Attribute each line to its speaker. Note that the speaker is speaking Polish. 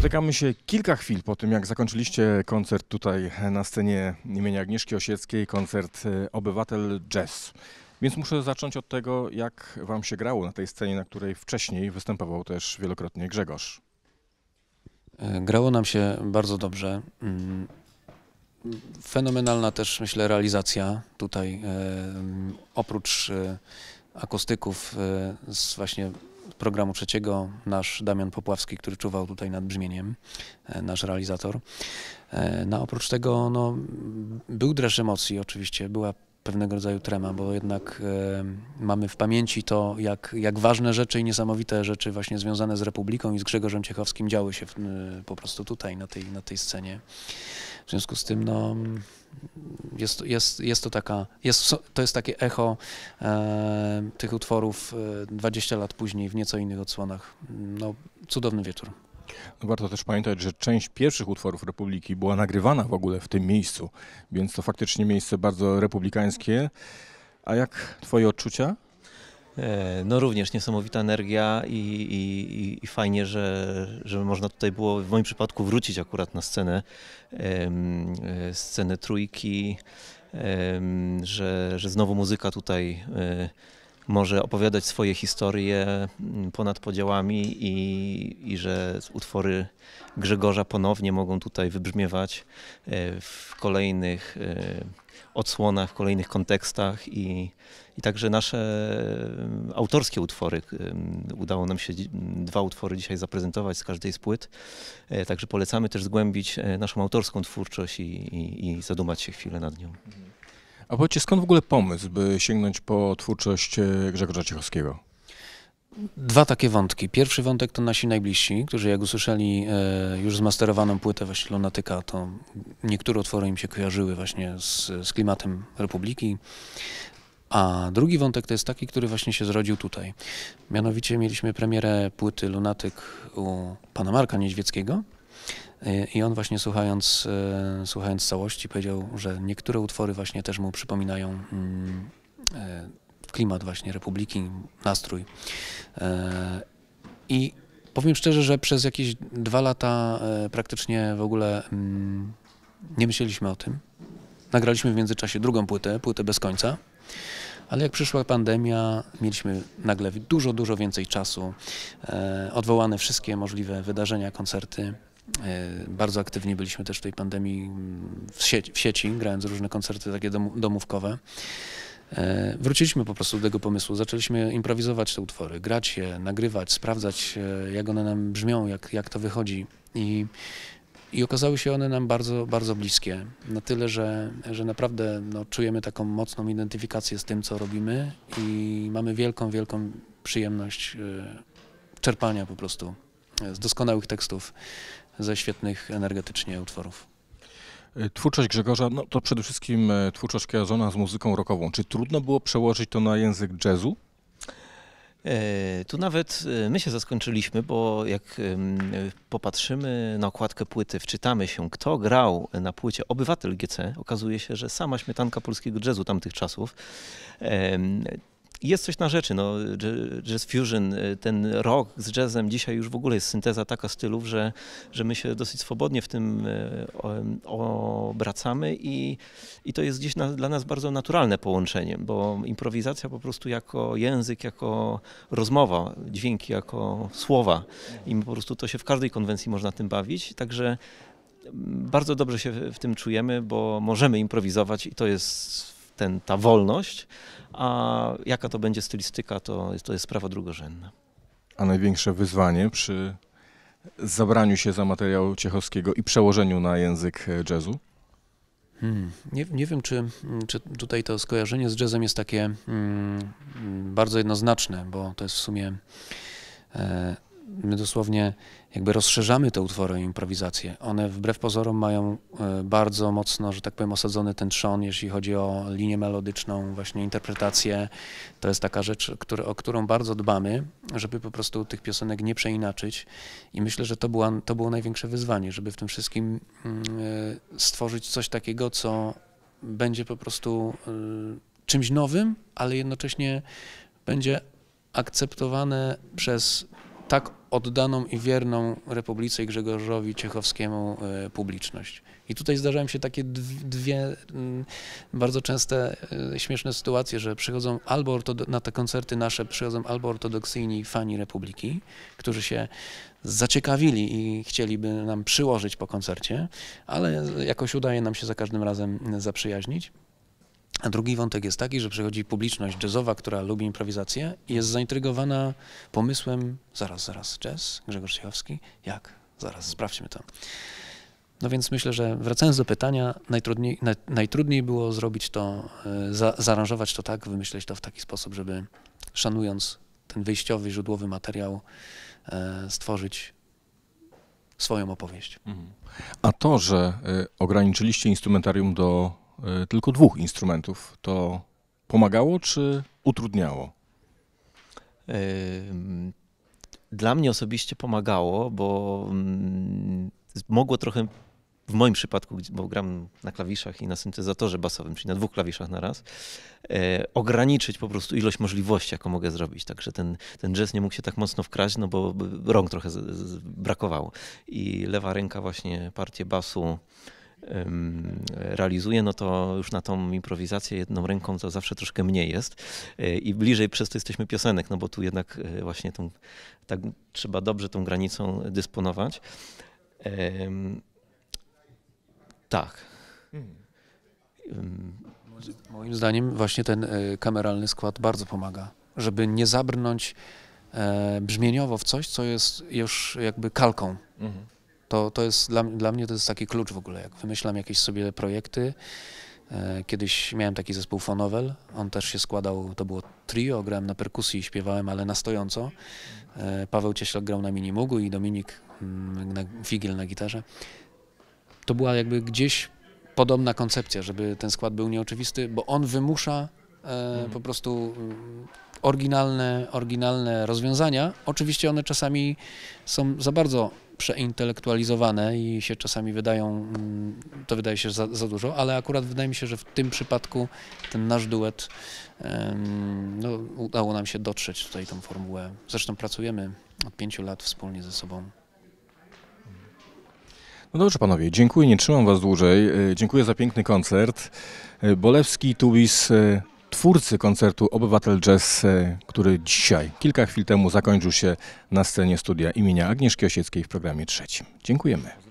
Speaker 1: Spotykamy się kilka chwil po tym, jak zakończyliście koncert tutaj na scenie imienia Agnieszki Osieckiej, koncert e, Obywatel Jazz. Więc muszę zacząć od tego, jak wam się grało na tej scenie, na której wcześniej występował też wielokrotnie
Speaker 2: Grzegorz. E, grało nam się bardzo dobrze. Mm, fenomenalna też, myślę, realizacja tutaj. E, oprócz akustyków z właśnie programu trzeciego nasz Damian Popławski, który czuwał tutaj nad brzmieniem, e, nasz realizator. E, no oprócz tego no, był dreszcz emocji oczywiście, była pewnego rodzaju trema, bo jednak y, mamy w pamięci to, jak, jak ważne rzeczy i niesamowite rzeczy właśnie związane z Republiką i z Grzegorzem Ciechowskim działy się w, y, po prostu tutaj, na tej, na tej scenie. W związku z tym, no, jest, jest, jest to taka, jest, to jest takie echo e, tych utworów 20 e, lat później w nieco innych odsłonach. No, cudowny wieczór.
Speaker 1: No warto też pamiętać, że część pierwszych utworów Republiki była nagrywana w ogóle w tym miejscu, więc to faktycznie miejsce bardzo republikańskie. A jak Twoje
Speaker 3: odczucia? E, no również niesamowita energia i, i, i, fajnie, że, że można tutaj było w moim przypadku wrócić akurat na scenę, e, scenę trójki, że, że znowu muzyka tutaj e, może opowiadać swoje historie mm, ponad podziałami i, i że utwory Grzegorza ponownie mogą tutaj wybrzmiewać e, w kolejnych e, odsłonach, w kolejnych kontekstach i, i także nasze mm, autorskie utwory. Mm, udało nam się dwa utwory dzisiaj zaprezentować z każdej z płyt, e, także polecamy też zgłębić naszą autorską twórczość i, i, i zadumać się chwilę nad nią. Mhm.
Speaker 1: A powiedzcie, skąd w ogóle pomysł, by sięgnąć po
Speaker 2: twórczość e, Grzegorza Ciechowskiego? Dwa takie wątki. Pierwszy wątek to nasi najbliżsi, którzy jak usłyszeli e, już zmasterowaną płytę właśnie Lunatyka, to niektóre utwory im się kojarzyły właśnie z, z klimatem Republiki. A drugi wątek to jest taki, który właśnie się zrodził tutaj. Mianowicie mieliśmy premierę płyty Lunatyk u pana Marka Niedźwieckiego, i on właśnie słuchając, e, słuchając całości powiedział, że niektóre utwory właśnie też mu przypominają mm, e, klimat właśnie Republiki, nastrój. E, I powiem szczerze, że przez jakieś dwa lata praktycznie w ogóle mm, nie myśleliśmy o tym. Nagraliśmy w międzyczasie drugą płytę, płytę bez końca. Ale jak przyszła pandemia, mieliśmy nagle dużo, dużo więcej czasu, odwołane wszystkie możliwe wydarzenia, koncerty. E, bardzo aktywni byliśmy też w tej pandemii mm, w sieci, w sieci grając różne koncerty takie domówkowe. E, wróciliśmy po prostu do tego pomysłu, zaczęliśmy improwizować te utwory, grać je, nagrywać, sprawdzać, e, jak one nam brzmią, jak, jak to wychodzi. I, I okazały się one nam bardzo, bardzo bliskie. Na tyle, że, że naprawdę no, czujemy taką mocną identyfikację z tym, co robimy i mamy wielką, wielką przyjemność czerpania po prostu z doskonałych tekstów ze świetnych energetycznie utworów. Y,
Speaker 1: twórczość Grzegorza, no to przede wszystkim y, twórczość kojarzona z muzyką rockową. Czy trudno było przełożyć to na język jazzu?
Speaker 3: E, tu nawet y, my się zaskoczyliśmy, bo jak popatrzymy na okładkę płyty, wczytamy się, kto grał na płycie Obywatel GC, okazuje się, że sama śmietanka polskiego jazzu tamtych czasów jest coś na rzeczy. No, jazz fusion, y, ten rock z jazzem, dzisiaj już w ogóle jest synteza taka stylów, że, że my się dosyć swobodnie w tym y, obracamy i, i to jest gdzieś na, dla nas bardzo naturalne połączenie, bo improwizacja po prostu jako język, jako rozmowa, dźwięki jako słowa i po prostu to się w każdej konwencji można tym bawić, także mm, bardzo dobrze się w tym czujemy, bo możemy improwizować i to jest ten, ta wolność, a jaka to będzie stylistyka, to, to jest sprawa drugorzędna.
Speaker 1: A największe wyzwanie przy zabraniu się za materiał ciechowskiego i przełożeniu na język jazzu?
Speaker 2: Hmm. Nie, nie wiem, czy, czy tutaj to skojarzenie z jazzem jest takie mm, bardzo jednoznaczne, bo to jest w sumie e, my dosłownie jakby rozszerzamy te utwory i improwizacje. One wbrew pozorom mają e, bardzo mocno, że tak powiem, osadzony ten trzon, jeśli chodzi o linię melodyczną, właśnie interpretację. To jest taka rzecz, który, o którą bardzo dbamy, żeby po prostu tych piosenek nie przeinaczyć. I myślę, że to, było to było największe wyzwanie, żeby w tym wszystkim mm, e, stworzyć coś takiego, co będzie po prostu e, czymś nowym, ale jednocześnie będzie akceptowane przez tak oddaną i wierną Republice i Grzegorzowi Ciechowskiemu e, publiczność. I tutaj zdarzają się takie dwie mm, bardzo częste e, śmieszne sytuacje, że przychodzą albo na te koncerty nasze przychodzą albo ortodoksyjni fani Republiki, którzy się zaciekawili i chcieliby nam przyłożyć po koncercie, ale jakoś udaje nam się za każdym razem mm, zaprzyjaźnić. A drugi wątek jest taki, że przychodzi publiczność jazzowa, która lubi improwizację i jest zaintrygowana pomysłem, zaraz, zaraz, jazz, Grzegorz Siechowski, jak? Zaraz, sprawdźmy to. No więc myślę, że wracając do pytania, najtrudniej, naj, najtrudniej było zrobić to, e, za, zaaranżować to tak, wymyśleć to w taki sposób, żeby szanując ten wyjściowy, źródłowy materiał, e, stworzyć swoją opowieść. Mhm.
Speaker 1: A to, że e, ograniczyliście instrumentarium do Y, tylko dwóch instrumentów, to pomagało czy utrudniało?
Speaker 3: Dla mnie osobiście pomagało, bo mm, mogło trochę w moim przypadku, bo gram na klawiszach i na syntezatorze basowym, czyli na dwóch klawiszach na raz, e, y, ograniczyć po prostu ilość możliwości, jaką mogę zrobić. Także ten, ten jazz nie mógł się tak mocno wkraść, no bo rąk trochę z, z, brakowało. I lewa ręka właśnie partię basu realizuję, no to już na tą improwizację jedną ręką to zawsze troszkę mniej jest e, i bliżej przez to jesteśmy piosenek, no bo tu jednak e, właśnie tą, tak trzeba dobrze tą granicą
Speaker 2: dysponować. Tak. Hmm. Moim zdaniem właśnie ten e, kameralny skład bardzo pomaga, żeby nie zabrnąć brzmieniowo w coś, co jest już jakby kalką. Mhm. To, to jest dla, dla mnie to jest taki klucz w ogóle, jak wymyślam jakieś sobie projekty. E, kiedyś miałem taki zespół Fonowel, on też się składał, to było trio, grałem na perkusji i śpiewałem, ale na stojąco. E, Paweł Cieślak grał na minimugu i Dominik mm, na figiel na gitarze. To była jakby gdzieś podobna koncepcja, żeby ten skład był nieoczywisty, bo on wymusza e, mhm. po prostu mm, oryginalne, oryginalne rozwiązania. Oczywiście one czasami są za bardzo przeintelektualizowane i się czasami wydają, mm, to wydaje się za, za, dużo, ale akurat wydaje mi się, że w tym przypadku ten nasz duet, no, udało nam się dotrzeć tutaj tą formułę. Zresztą pracujemy od pięciu lat wspólnie ze sobą.
Speaker 1: No dobrze panowie, dziękuję, nie trzymam was dłużej. E, dziękuję za piękny koncert. E, Bolewski, Tubis, e, twórcy koncertu Obywatel Jazz, e, który dzisiaj, kilka chwil temu zakończył się na scenie studia imienia Agnieszki Osieckiej w programie trzecim. Dziękujemy.